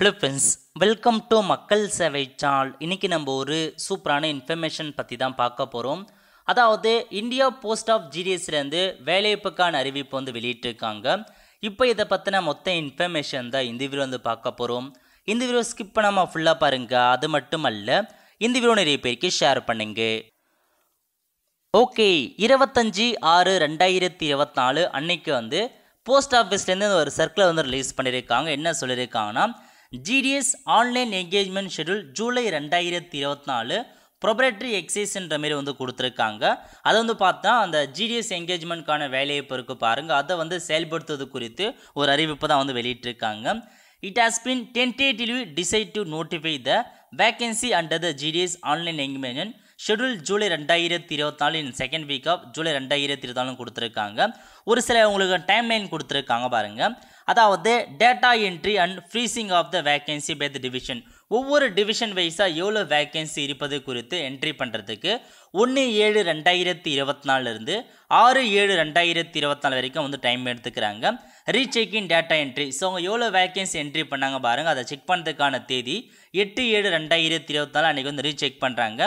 hello friends welcome to மக்கள் சேவை channel இன்றைக்கி நம்ம ஒரு சூப்பரான இன்ஃபர்மேஷன் பற்றி தான் பார்க்க போகிறோம் அதாவது இந்தியா போஸ்ட் ஆஃப் ஜிடிஎஸ்லேருந்து வேலைவாய்ப்புக்கான அறிவிப்பு வந்து வெளியிட்டிருக்காங்க இப்போ இதை பற்றின மொத்த இன்ஃபர்மேஷன் தான் இந்த வீடியோ வந்து பார்க்க போகிறோம் இந்த வீடியோ ஸ்கிப் பண்ணாமல் ஃபுல்லாக பாருங்கள் அது மட்டும் அல்ல இந்த வீடியோ நிறைய பேருக்கு ஷேர் பண்ணுங்க ஓகே இருபத்தஞ்சி ஆறு ரெண்டாயிரத்தி இருபத்தி நாலு அன்னைக்கு வந்து போஸ்ட் ஆஃபீஸ்லேருந்து ஒரு சர்க்கிளை வந்து ரிலீஸ் பண்ணியிருக்காங்க என்ன சொல்லியிருக்காங்கன்னா GDS online engagement schedule July ரெண்டாயிரத்தி இருபத்தி நாலு ப்ரொபரேட்டரி எக்ஸைஸ்ன்ற மாரி வந்து கொடுத்துருக்காங்க அதை வந்து பார்த்தா அந்த ஜிடிஎஸ் என்கேஜ்மெண்ட்கான வேலையை பொறுக்கு பாருங்கள் அதை வந்து செயல்படுத்துவது குறித்து ஒரு அறிவிப்பு தான் வந்து வெளியிட்டிருக்காங்க it has been tentatively decided to notify the vacancy under the GDS online engagement schedule July ரெண்டாயிரத்தி இருபத்தி நாலு in second week of July ரெண்டாயிரத்தி இருபத்தி நாலு கொடுத்துருக்காங்க ஒரு சில உங்களுக்கு டைம் லைன் கொடுத்துருக்காங்க பாருங்கள் அதாவது data entry and freezing of the vacancy by the division ஒவ்வொரு டிவிஷன் வைஸாக எவ்வளோ வேக்கன்சி இருப்பது குறித்து என்ட்ரி பண்ணுறதுக்கு ஒன்று ஏழு ரெண்டாயிரத்தி இருபத்தி நாலுலேருந்து ஆறு ஏழு ரெண்டாயிரத்தி இருபத்தி நாலு வரைக்கும் வந்து டைம் எடுத்துக்கிறாங்க ரீசெக்கிங் டேட்டா என்ட்ரி ஸோ அவங்க எவ்வளோ வேக்கன்சி என்ட்ரி பண்ணாங்க பாருங்கள் அதை செக் பண்ணுறதுக்கான தேதி எட்டு ஏழு ரெண்டாயிரத்தி இருபத்தி நாலு அன்றைக்கி வந்து ரீசெக் பண்ணுறாங்க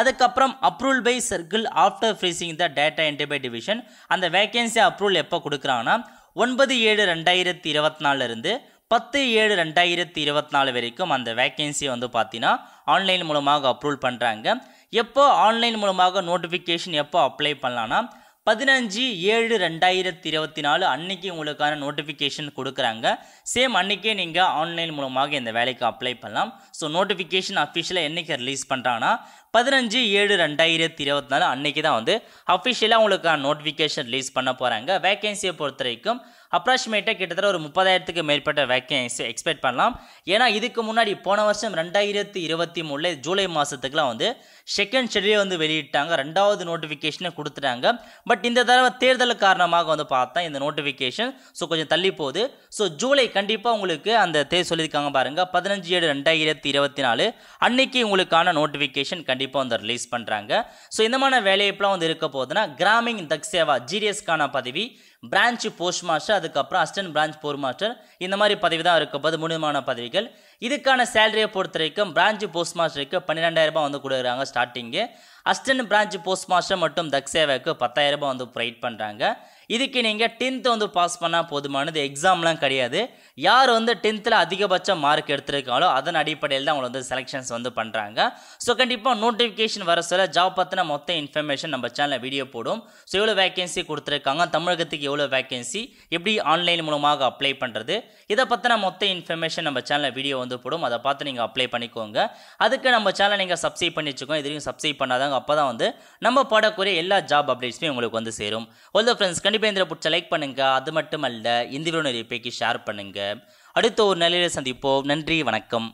அதுக்கப்புறம் approval by circle after freezing the data entry by division அந்த வேக்கன்சி அப்ரூவல் எப்போ கொடுக்குறாங்கன்னா ஒன்பது ஏழு ரெண்டாயிரத்தி இருபத்தி நாலுலேருந்து பத்து ஏழு ரெண்டாயிரத்தி இருபத்தி நாலு வரைக்கும் அந்த வேக்கன்சியை வந்து பார்த்தீங்கன்னா ஆன்லைன் மூலமாக அப்ரூவ் பண்ணுறாங்க எப்போ ஆன்லைன் மூலமாக நோட்டிஃபிகேஷன் எப்போ அப்ளை பண்ணலான்னா பதினஞ்சு ஏழு ரெண்டாயிரத்தி இருபத்தி நாலு அன்னைக்கு உங்களுக்கான நோட்டிஃபிகேஷன் கொடுக்குறாங்க சேம் அன்றைக்கே நீங்கள் ஆன்லைன் மூலமாக இந்த வேலைக்கு அப்ளை பண்ணலாம் ஸோ நோட்டிஃபிகேஷன் அஃபிஷியலாக என்றைக்கு ரிலீஸ் பண்ணுறாங்கன்னா பதினஞ்சு ஏழு ரெண்டாயிரத்தி இருபத்தி நாலு அன்னைக்கு தான் வந்து அஃபிஷியலாக உங்களுக்கான நோட்டிஃபிகேஷன் ரிலீஸ் பண்ண போகிறாங்க வேகன்சியை பொறுத்த வரைக்கும் அப்ராக்சிமேட்டாக கிட்டத்தட்ட ஒரு முப்பதாயிரத்துக்கு மேற்பட்ட வேக்கன்சி எக்ஸ்பெக்ட் பண்ணலாம் ஏன்னா இதுக்கு முன்னாடி போன வருஷம் ரெண்டாயிரத்தி இருபத்தி மூணில் ஜூலை மாதத்துக்குலாம் வந்து செகண்ட் ஷெட்யூல் வந்து வெளியிட்டாங்க ரெண்டாவது நோட்டிஃபிகேஷனை கொடுத்துட்டாங்க பட் இந்த தடவை தேர்தல் காரணமாக வந்து பார்த்தா இந்த நோட்டிஃபிகேஷன் ஸோ கொஞ்சம் தள்ளி போகுது ஸோ ஜூலை கண்டிப்பாக உங்களுக்கு அந்த தேதி சொல்லியிருக்காங்க பாருங்கள் பதினஞ்சு ஏழு ரெண்டாயிரத்தி இருபத்தி நாலு அன்னைக்கு உங்களுக்கான நோட்டிஃபிகேஷன் கண்டிப்பாக வந்து ரிலீஸ் பண்ணுறாங்க ஸோ இந்த மாதிரி வேலையெல்லாம் வந்து இருக்க போகுதுன்னா கிராமிங் தக் சேவா ஜிடிஎஸ்க்கான பதவி பிரான்ச் போஸ்ட் மாஸ்டர் அதுக்கப்புறம் அசிஸ்டன்ட் பிரான்ச் போர் மாஸ்டர் இந்த மாதிரி பதவி தான் இருக்கும் போது மூணுமான பதவிகள் இதுக்கான சேலரியை பொறுத்த வரைக்கும் பிரான்ச் போஸ்ட் மாஸ்டருக்கு பன்னிரெண்டாயிரரூபா வந்து கொடுக்குறாங்க starting assistant branch post master மற்றும் தக் பத்தாயிரம் பத்தாயிரரூபா வந்து ப்ரொவைட் பண்ணுறாங்க இதுக்கு நீங்கள் டென்த்து வந்து பாஸ் பண்ணால் போதுமானது எக்ஸாம்லாம் கிடையாது யார் வந்து டென்த்தில் அதிகபட்ச மார்க் எடுத்திருக்காங்களோ அதன் அடிப்படையில் தான் அவங்களை வந்து செலெக்ஷன்ஸ் வந்து பண்ணுறாங்க ஸோ கண்டிப்பாக நோட்டிஃபிகேஷன் வர சொல்ல ஜாப் பற்றின மொத்த இன்ஃபர்மேஷன் நம்ம சேனலில் வீடியோ போடும் ஸோ எவ்வளோ வேக்கன்சி கொடுத்துருக்காங்க தமிழகத்துக்கு எவ்வளோ வேக்கன்சி எப்படி ஆன்லைன் மூலமாக அப்ளை பண்ணுறது இதை பற்றின மொத்த இன்ஃபர்மேஷன் நம்ம சேனலில் வீடியோ வந்து போடும் அதை பார்த்து நீங்கள் அப்ளை பண்ணிக்கோங்க அதுக்கு நம்ம சேனலை நீங்கள் சப்ஸ்கிரைப் பண்ணி வச்சுக்கோங்க இதுவரையும் சப்ஸ்கிரைப் பண்ணாதாங்க அப்போ தான் வந்து நம்ம போடக்கூடிய எல்லா ஜாப் அப்டேட்ஸுமே உங்களுக்கு வந்து சேரும் ஓல்தோ ஃப்ரெண்ட்ஸ் கண்டிப்பாக நிருபேந்திர புட் செலக்ட் பண்ணுங்க அது மட்டும் அல்ல இந்த வீடியோ நிறைய ஷேர் பண்ணுங்க அடுத்த ஒரு நிலையில சந்திப்போம் நன்றி வணக்கம்